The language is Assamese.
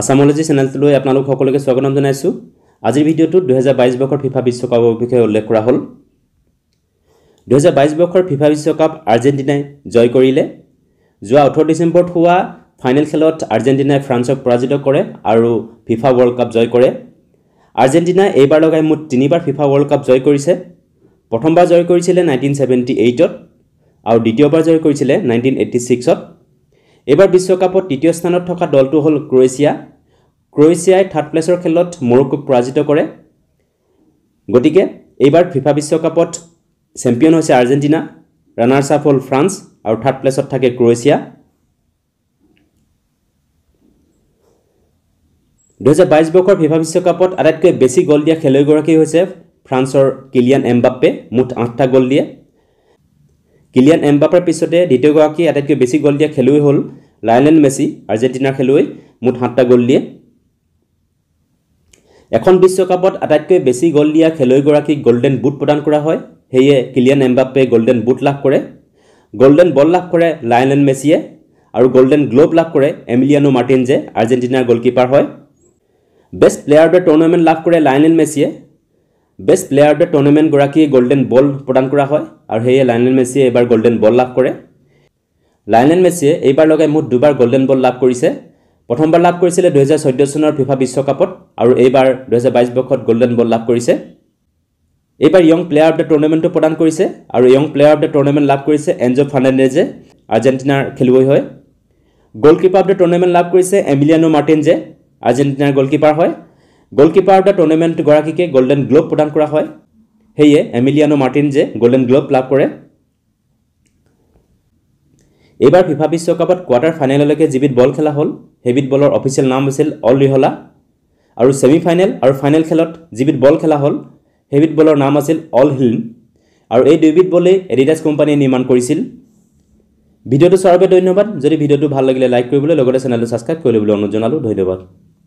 আসামলজি লৈ আপোনালোক সকলোকে স্বাগতম জনাইছোঁ আজিৰ ভিডিঅ'টোত দুহেজাৰ বাইছ বৰ্ষৰ ফিফা বিশ্বকাপৰ বিষয়ে উল্লেখ কৰা হ'ল দুহেজাৰ বাইছ বৰ্ষৰ ফিফা বিশ্বকাপ আৰ্জেণ্টিনাই জয় কৰিলে যোৱা ওঠৰ ডিচেম্বৰত হোৱা ফাইনেল খেলত আৰ্জেণ্টিনাই ফ্ৰান্সক পৰাজিত কৰে আৰু ফিফা ৱৰ্ল্ড কাপ জয় কৰে আৰ্জেণ্টিনাই এইবাৰ লগাই মুঠ তিনিবাৰ ফিফা ৱৰ্ল্ড কাপ জয় কৰিছে প্ৰথমবাৰ জয় কৰিছিলে নাইনটিন ছেভেণ্টি এইটত আৰু দ্বিতীয়বাৰ জয় কৰিছিলে নাইনটিন এইটি ছিক্সত এইবাৰ বিশ্বকাপত তৃতীয় স্থানত থকা দলটো হ'ল ক্ৰ'ৱেছিয়া ক্ৰ'ৱেছিয়াই থাৰ্ড প্লেছৰ খেলত মৰক্কোক পৰাজিত কৰে গতিকে এইবাৰ ফিফা বিশ্বকাপত চেম্পিয়ন হৈছে আৰ্জেণ্টিনা ৰাণাৰ্ছ আপ হ'ল ফ্ৰান্স আৰু থাৰ্ড প্লেছত থাকে ক্ৰ'ৱেছিয়া দুহেজাৰ বাইছ বৰ্ষৰ ফিফা বিশ্বকাপত আটাইতকৈ বেছি গ'ল দিয়া খেলুৱৈগৰাকী হৈছে ফ্ৰান্সৰ কিলিয়ান এম্বাপ্পে মুঠ আঠটা গ'ল দিয়ে কিলিয়ান এম্বাপৰ পিছতে দ্বিতীয়গৰাকী আটাইতকৈ বেছি গ'ল দিয়া খেলুৱৈ হ'ল লায়নেল মেছি আৰ্জেণ্টিনাৰ খেলুৱৈ মুঠ সাতটা গ'ল দিয়ে এখন বিশ্বকাপত আটাইতকৈ বেছি গ'ল দিয়া খেলুৱৈগৰাকীক গ'ল্ডেন বুট প্ৰদান কৰা হয় সেয়ে কিলিয়ান এম্বাপে গ'ল্ডেন বুট লাভ কৰে গ'ল্ডেন বল লাভ কৰে লায়নেল মেছিয়ে আৰু গ'ল্ডেন গ্ল'ভ লাভ কৰে এমিলিয়ানো মাৰ্টিনজে আৰ্জেণ্টিনাৰ গ'লকিপাৰ হয় best player of the tournament লাভ কৰে লায়নেল মেছিয়ে বেষ্ট প্লেয়াৰ অফ দ্য টুৰ্ণামেণ্টগৰাকী গল্ডেন বল প্ৰদান কৰা হয় আৰু সেয়ে লাইনেল মেছিয়ে এইবাৰ গল্ডেন বল লাভ কৰে লাইনেল মেছিয়ে এইবাৰ লগাই মুঠ দুবাৰ গল্ডেন বল লাভ কৰিছে প্ৰথমবাৰ লাভ কৰিছিলে দুহেজাৰ চৈধ্য চনৰ ফিফা বিশ্বকাপত আৰু এইবাৰ দুহেজাৰ বাইছ বৰ্ষত গল্ডেন বল লাভ কৰিছে এইবাৰ য়ং প্লেয়াৰ অফ দ্য টুৰ্ণামেণ্টো প্ৰদান কৰিছে আৰু young player of the tournament লাভ কৰিছে এনজ' ফাৰ্ণাণ্ডেজে আৰ্জেণ্টিনাৰ খেলুৱৈ হয় গ'লকিপাৰ অফ দ্য টুৰ্ণামেণ্ট লাভ কৰিছে এমিলিয়ানো মাৰ্টিনজে আৰ্জেণ্টিনাৰ গ'লকিপাৰ হয় গ'লকিপাৰ অফ দ্য টুৰ্ণামেণ্টগৰাকীকে গ'ল্ডেন গ্ল'ব প্ৰদান কৰা হয় সেয়ে এমিলিয়ানো মাৰ্টিন যে গ'ল্ডেন গ্ল'ব লাভ কৰে এইবাৰ ফিফা বিশ্বকাপত কোৱাৰ্টাৰ ফাইনেললৈকে যিবিধ বল খেলা হ'ল সেইবিধ বলৰ অফিচিয়েল নাম হৈছিল অল ৰিহলা আৰু ছেমি ফাইনেল আৰু ফাইনেল খেলত যিবিধ বল খেলা হ'ল সেইবিধ বলৰ নাম আছিল অল হিল আৰু এই দুইবিধ বলেই এডিডাছ কোম্পানীয়ে নিৰ্মাণ কৰিছিল ভিডিঅ'টো চোৱাৰ বাবে ধন্যবাদ যদি ভিডিঅ'টো ভাল লাগিলে লাইক কৰিবলৈ লগতে চেনেলটো ছাবস্ক্ৰাইব কৰিবলৈ অনুৰোধ জনালোঁ ধন্যবাদ